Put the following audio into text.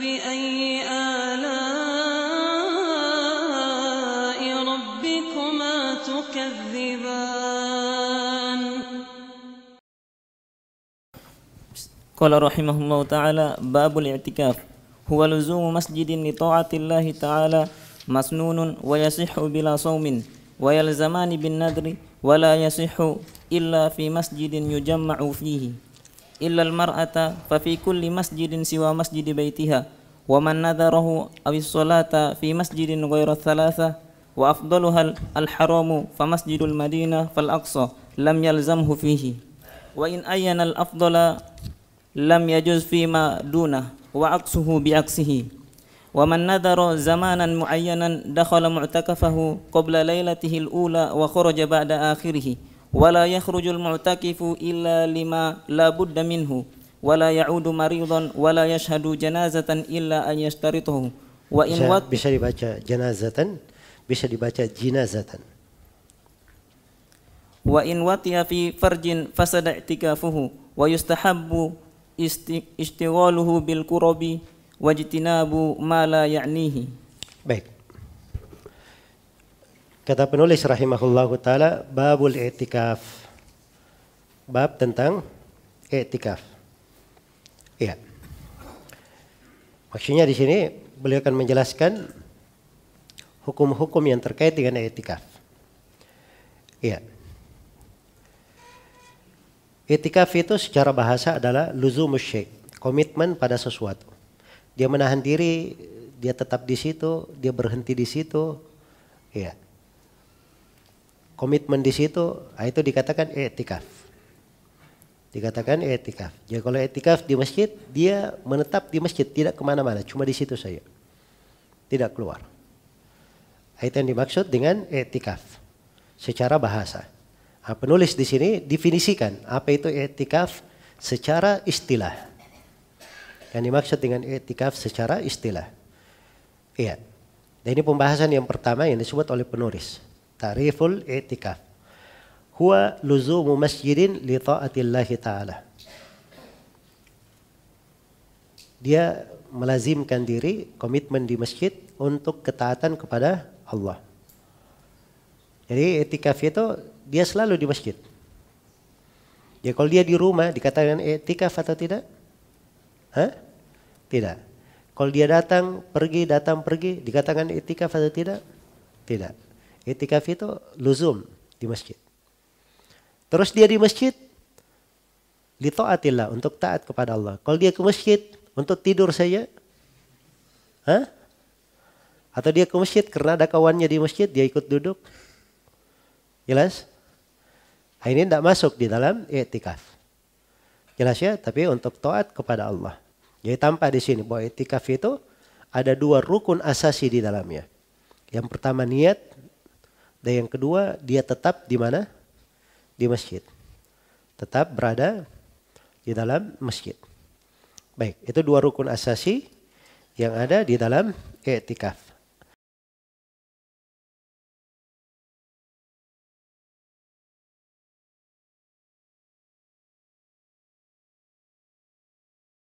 فَبِأَيِّ آلَاءِ رَبِّكُمَا تُكَذِّبَانِ قال رحمه الله تعالى باب الاعتكاف هو لزوم مسجد لطاعة الله تعالى مسنون ويصح بلا صوم ويلزمان بالنذر ولا يصح إلا في مسجد يجمع فيه إلا المرأة ففي كل مسجد سوى مسجد بيتها ومن نذره أو الصلاة في مسجد غير الثلاثة وأفضلها الحرام فمسجد المدينة فالأقصى لم يلزمه فيه وإن أين الأفضل لم يجوز فيما دونه وعكسه بعكسه ومن نذر زمانا معينا دخل معتكفه قبل ليلته الأولى وخرج بعد آخره ولا يخرج المعتكف إلا لما لا بد منه ولا يعود مريضا ولا يشهد جنازة إلا أن يشترطه وإن wat... bisa dibaca jenazatan bisa dibaca jinazatan wa in watiya fi farjin fasada i'tikafuhu wa yustahabbu istighaluhu bil kurabi wajtinabu ma la ya'nihi baik Kata penulis rahimahullahu taala babul i'tikaf. Bab tentang i'tikaf. Iya. Maksudnya di sini beliau akan menjelaskan hukum-hukum yang terkait dengan i'tikaf. Iya. I'tikaf itu secara bahasa adalah luzum syai', komitmen pada sesuatu. Dia menahan diri, dia tetap di situ, dia berhenti di situ. Iya komitmen di situ, ah, itu dikatakan etikaf. Dikatakan etikaf. Jadi ya, kalau etikaf di masjid, dia menetap di masjid, tidak kemana-mana, cuma di situ saja. Tidak keluar. Ah, itu yang dimaksud dengan etikaf. Secara bahasa. Nah, penulis di sini definisikan apa itu etikaf secara istilah. Yang dimaksud dengan etikaf secara istilah. Iya. Dan ini pembahasan yang pertama yang disebut oleh penulis. Tariful i'tikaf huwa luzumu masjidin li ta'atillahi ta'ala dia melazimkan diri komitmen di masjid untuk ketaatan kepada Allah. Jadi i'tikaf itu dia selalu di masjid. Ya kalau dia di rumah dikatakan i'tikaf atau tidak? Hah? Tidak. Kalau dia datang pergi datang pergi dikatakan i'tikaf atau tidak? Tidak. Itikaf itu luzum di masjid. Terus dia di masjid lito'atillah untuk taat kepada Allah. Kalau dia ke masjid untuk tidur saja, Hah? Atau dia ke masjid karena ada kawannya di masjid, dia ikut duduk. Jelas? Nah, ini tidak masuk di dalam i'tikaf, Jelas ya? Tapi untuk taat kepada Allah. Jadi tanpa di sini bahwa i'tikaf itu ada dua rukun asasi di dalamnya. Yang pertama niat, dan yang kedua, dia tetap di mana? Di masjid. Tetap berada di dalam masjid. Baik, itu dua rukun asasi yang ada di dalam i'tikaf.